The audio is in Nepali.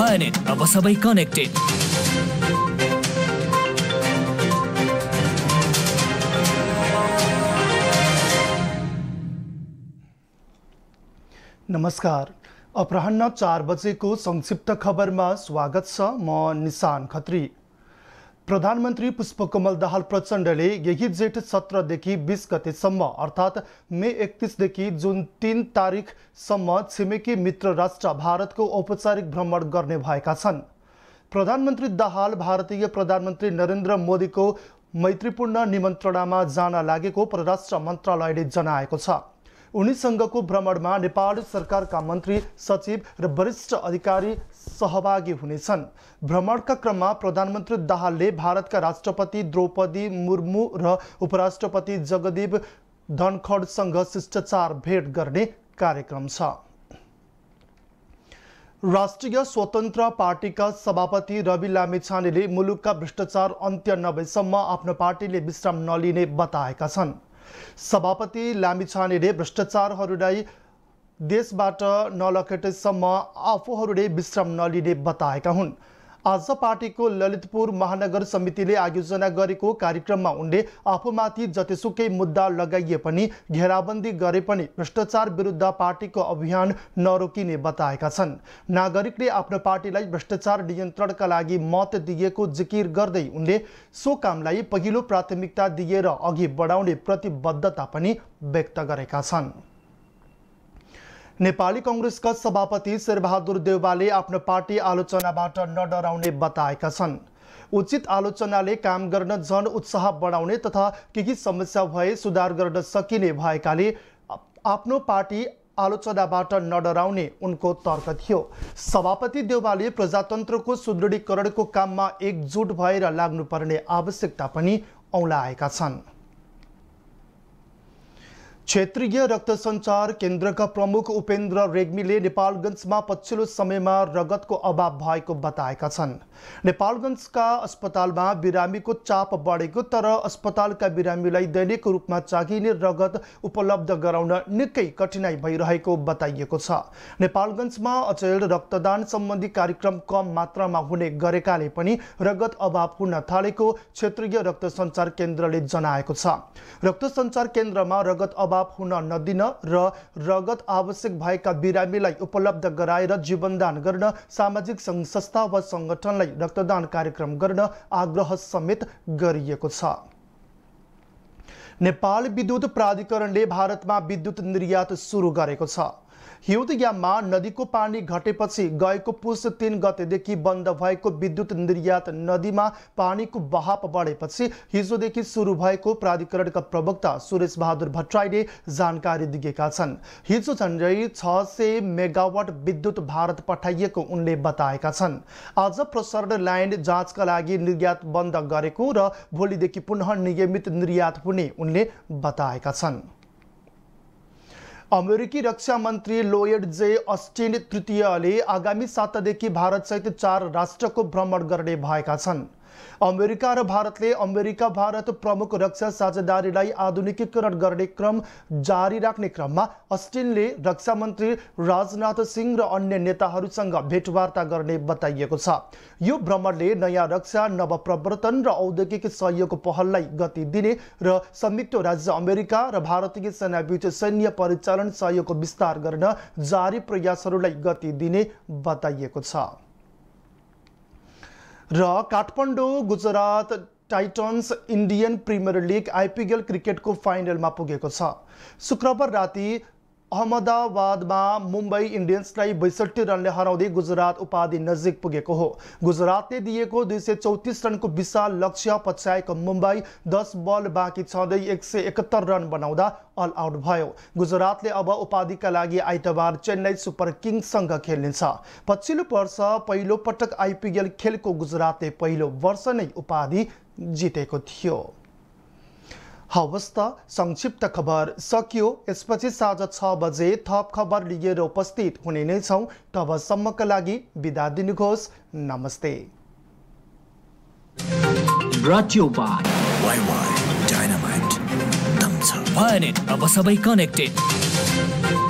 अब सबै कनेक्टेड नमस्कार अपराह चार बजेको संक्षिप्त खबरमा स्वागत छ म निशान खत्री प्रधानमन्त्री पुष्पकमल दाहाल प्रचण्डले यही जेठ सत्रदेखि बिस गतेसम्म अर्थात् मे एकतिसदेखि जुन तिन तारिकसम्म छिमेकी मित्र राष्ट्र भारतको औपचारिक भ्रमण गर्ने भएका छन् प्रधानमन्त्री दाहाल भारतीय प्रधानमन्त्री नरेन्द्र मोदीको मैत्रीपूर्ण निमन्त्रणामा जान लागेको परराष्ट्र मन्त्रालयले जनाएको छ उनीसँगको भ्रमणमा नेपाल सरकारका मन्त्री सचिव र वरिष्ठ अधिकारी सहभागी हुनेछन् भ्रमणका क्रममा प्रधानमन्त्री दाहालले भारतका राष्ट्रपति द्रौपदी मुर्मू र उपराष्ट्रपति जगदीप धनखडसँग शिष्टाचार भेट गर्ने कार्यक्रम छ राष्ट्रिय स्वतन्त्र पार्टीका सभापति रवि लामिछानेले मुलुकका भ्रष्टाचार अन्त्य नभएसम्म आफ्नो पार्टीले विश्राम नलिने बताएका छन् सभापति लामिछानेले भ्रष्टाचारहरूलाई देशबाट नलखेटेसम्म आफूहरूले विश्राम नलिने बताएका हुन् आज पार्टीको ललितपुर महानगर समितिले आयोजना गरेको कार्यक्रममा उनले आफूमाथि जतिसुकै मुद्दा लगाइए पनि घेराबन्दी गरे पनि भ्रष्टाचार विरुद्ध पार्टीको अभियान नरोकिने बताएका छन् नागरिकले आफ्नो पार्टीलाई भ्रष्टाचार नियन्त्रणका लागि मत दिएको जिकिर गर्दै उनले सो कामलाई पहिलो प्राथमिकता दिएर अघि बढाउने प्रतिबद्धता पनि व्यक्त गरेका छन् नेपाली कङ्ग्रेसका सभापति शेरबहादुर देवालले आफ्नो पार्टी आलोचनाबाट नडराउने बताएका छन् उचित आलोचनाले काम गर्न जन उत्साह बढाउने तथा के के समस्या भए सुधार गर्न सकिने भएकाले आफ्नो पार्टी आलोचनाबाट नडराउने उनको तर्क थियो सभापति देवालले प्रजातन्त्रको सुदृढीकरणको काममा एकजुट भएर लाग्नुपर्ने आवश्यकता पनि औँलाएका छन् क्षेत्रीय रक्त रक्तसञ्चार केन्द्रका प्रमुख उपेन्द्र रेग्मीले नेपालगञ्जमा पछिल्लो समयमा रगतको अभाव भएको बताएका छन् नेपालगञ्जका अस्पतालमा बिरामीको चाप बढेको तर अस्पतालका बिरामीलाई दैनिक रूपमा चाहिने रगत उपलब्ध गराउन निकै कठिनाई भइरहेको बताइएको छ नेपालगञ्जमा अचेल रक्तदान सम्बन्धी कार्यक्रम कम मात्रामा हुने गरेकाले पनि रगत अभाव हुन थालेको क्षेत्रीय रक्तसञ्चार केन्द्रले जनाएको छ रक्तसञ्चार केन्द्रमा रगत अभाव अभाव हुन नदिन र रगत आवश्यक भएका बिरामीलाई उपलब्ध गराएर जीवनदान गर्न सामाजिक सङ्घ संस्था वा सङ्गठनलाई रक्तदान कार्यक्रम गर्न आग्रह समेत गरिएको छ नेपाल विद्युत प्राधिकरणले भारतमा विद्युत निर्यात सुरु गरेको छ हिउँदयाममा नदीको पानी घटेपछि गएको पुस तिन गतेदेखि बन्द भएको विद्युत निर्यात नदीमा पानीको बहाव बढेपछि हिजोदेखि सुरु भएको प्राधिकरणका प्रवक्ता सुरेश बहादुर भट्टराईले जानकारी दिएका छन् हिजो झन्डै छ सय मेगावाट विद्युत भारत पठाइएको उनले बताएका छन् आज प्रसरण लाइन जाँचका लागि निर्यात बन्द गरेको र भोलिदेखि पुनः नियमित निर्यात हुने उनले बताएका छन् अमेरिकी रक्षा मन्त्री लोयड जे अस्टिन तृतीयले आगामी सातादेखि भारतसहित चार राष्ट्रको भ्रमण गर्ने भएका छन् अमेरिका र भारतले अमेरिका भारत प्रमुख रक्षा साझेदारीलाई आधुनिकीकरण गर्ने क्रम जारी राख्ने क्रममा अस्टिनले रक्षा मन्त्री राजनाथ सिंह र अन्य नेताहरूसँग भेटवार्ता गर्ने बताइएको छ यो भ्रमणले नयाँ रक्षा नवप्रवर्तन र औद्योगिक सहयोग पहललाई गति दिने र संयुक्त राज्य अमेरिका र भारतीय सेनाबीच सैन्य परिचालन सहयोगको विस्तार गर्न जारी प्रयासहरूलाई गति दिने बताइएको छ र Kathmandu Gujarat Titans Indian Premier League IPL क्रिकेटको फाइनलमा पुगेको छ शुक्रबार राति अहमदाबादमा मुम्बई इन्डियन्सलाई बैसठी रनले हराउँदै गुजरात उपाधि नजिक पुगेको हो गुजरातले दिएको दुई सय चौतिस रनको विशाल लक्ष्य पछ्याएको मुम्बई दस बल बाँकी छँदै एक सय एकहत्तर रन बनाउँदा अल आउट भयो गुजरातले अब उपाधिका लागि आइतबार चेन्नई सुपर किङ्ससँग खेल्नेछ पछिल्लो वर्ष पहिलो पटक आइपिएल खेलको गुजरातले पहिलो वर्ष नै उपाधि जितेको थियो हवस् त संक्षिप्त खबर सकियो यसपछि साँझ छ बजे थप खबर लिएर उपस्थित हुने नै छौँ तबसम्मका लागि बिदा दिनुहोस् नमस्ते अब सबै कनेक्टेड